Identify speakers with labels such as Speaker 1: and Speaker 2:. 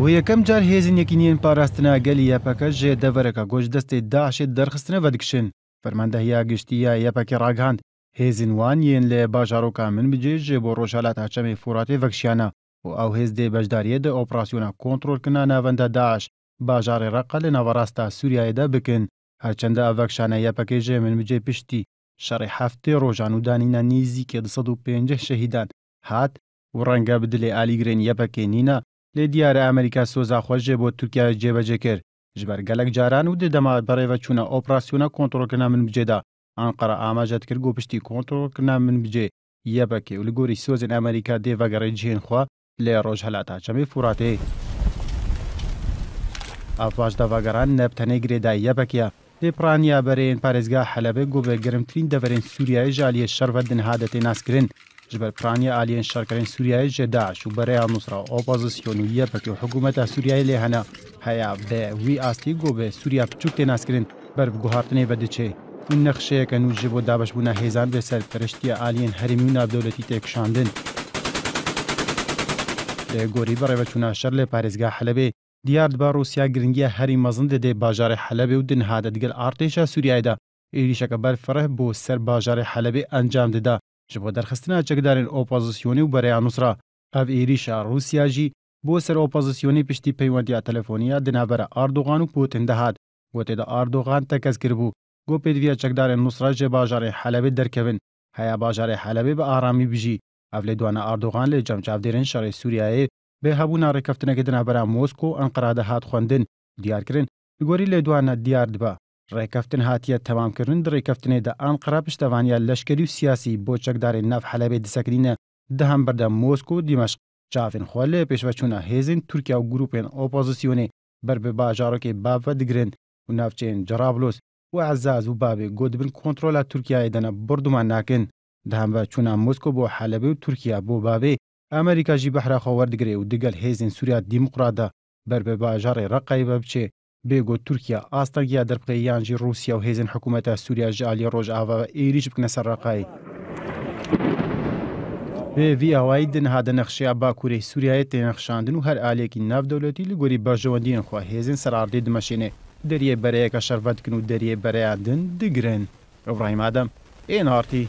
Speaker 1: بۆ یەکەم جار هێزن یەکینیان پاراستناگەلی یاپەکە ژێ دەڤەرەکە گۆش دەستێ داشێت دەرخستنەوە دکشن فەرماندەهیا گشتیە یەپەکی ڕاگاند هێزین وان یەن لێ باژارۆکە من بجێژێ بۆ ڕۆژالات هاچەمی فوراتێ ڤەکشیانە و ئەو هێزدێ بەشداریەدە ئۆپراسسیۆنە کۆنتترۆلکردنا ناوەندە داعش باژارێ ڕقە لە ناوەڕاستە سووریایدا بکن هەرچەندە ئەڤەکشانە یەپەکەیژێ من بجێ پشتی شەڕی هەفتێ ڕۆژان و دانینە نیزی 550 شەهیدان هات و ڕەنگە بدلێ ئالیگرێن یەپەکەینینە لێ دیارە ئەمریکا سۆزاخۆشێ بۆ تورکیا جێبەجێ کرد ژبەر گەلک جاران و دەدەما بەڕێوە چوونە ئۆپراسسیونە کۆنتترۆلکردنا من بجێدا ئانقەرە ئاماژەت کرد و پشتی کۆنتترۆلکردنا من بجێ یەبەکێ و لەگۆری سۆزن ئەمریکا دێڤەگەڕی جێنخوا لێ ڕۆژ هەلاتا چەمی فوراتێ ئافاش دەڤگەران نەبتەنەی گرێدای یەبەکە پێپڕانیا بەرێن پارێزگا حەلەبێ گۆبێ گەرمترین دەڤەرێن سووریای ژالیە شەرڤەت دنها دەتێ ناسکردن ji ber piraniya aliyên şerkerên Sûriyeyê ji daş û bereya nusra opozisyon û yepekî hikûmeta Sûriyeyê lê hene heye bê wî astî gobê Sûriya piçûk tê naskirin ber bi guhartinê vediçê min nexşeyeken û ji bo dabeşbûna hêzan bê ser periştiya aliyên herîmî navdewletî têkşandin. Lêgorî berêveçûna şer lê parêzga helebê دیار دبا رووسیا گرنگیە هەری مەزن دەدێ باژارێ حەلەبێ و دنهادە دگەل ئارتێشە سووریایدا عێریشەکە بەرفڕە بۆ سەر باژارێ حەلەبێ ئەنجام دەدا ji bo derxistina çekdarên opozisyonê û bereya Nusra ev êrişa Rûsya jî بۆ سەر ئۆپۆزیسیۆنی پشتی پەیوەندیا تەلەفۆنیە دنابەرە ئاردوغان و پوتین دەهات گوتێدا ئاردوغان تەکەس کربوو گۆ پێدویە چەکدارێن نووسراژێ باژارێ حەلەبێت دەرکەون هەیە باژارێ حەلەبێ بە ئارامی بژی ئەف لێ دوانە ئاردوغان لێ جەمچاودێرن شەڕی سووریایێ بێ هەبوو ناڕێکەفتنەکە دنابەرا مۆسکۆ ئەنقرادە هات خوێندن دیارکردن لگۆری لێ دوانە دیار دبە ڕێکەفتن هاتیە تەمامکردن ڕێکەفتنێدا ئەم قرا پشتەوانیا لەشکری و سیاسی بۆ چەکدارێن ناف حەلەبێ دەسەکرینە دەهەم بەردە مۆسک و دیمەش چافین خۆ لێ پێشوە چوونە هێزین تورکیا و گروپێن ئۆپۆزیسیۆنێ بەر بە باژارۆکی بافە دەگرن و ناوچێن جرابلۆس و عزاز و بابێ گۆدبن کۆنتترۆلا تورکایە دەنە بردومان ناکەن دەهەم بە چوونە مۆسکۆ بۆ حەلەبێ و تورکیا بۆ بابێ ئەمریکاژی بەحراخۆ وەردگرێ و دگەل هێزین سووریا دیموقرادا بەر بە باژارڕی ڕقای بە بچێ بێگۆ تورکیا ئاستەرگیا دەرپقی یانجی رووسیا و هێزن حکوومەتە سووریا ژالی ڕۆژئاوا ئێریش بکەنە سەرڕقایی. بێوی ئەوایی دنهادە نەخشیا باکوورەی سووریای تێنەخشاندن و هەر ئالێکی ناودەولەتی لە گۆری بەژەوەندین خوا هێزن سەرڕاردی دمەشێنێ دەریێ بەرەیەکە شەرڤەتکن و دەریێ بەرەیاندن دگرن ڕایمادەم ئێنارتی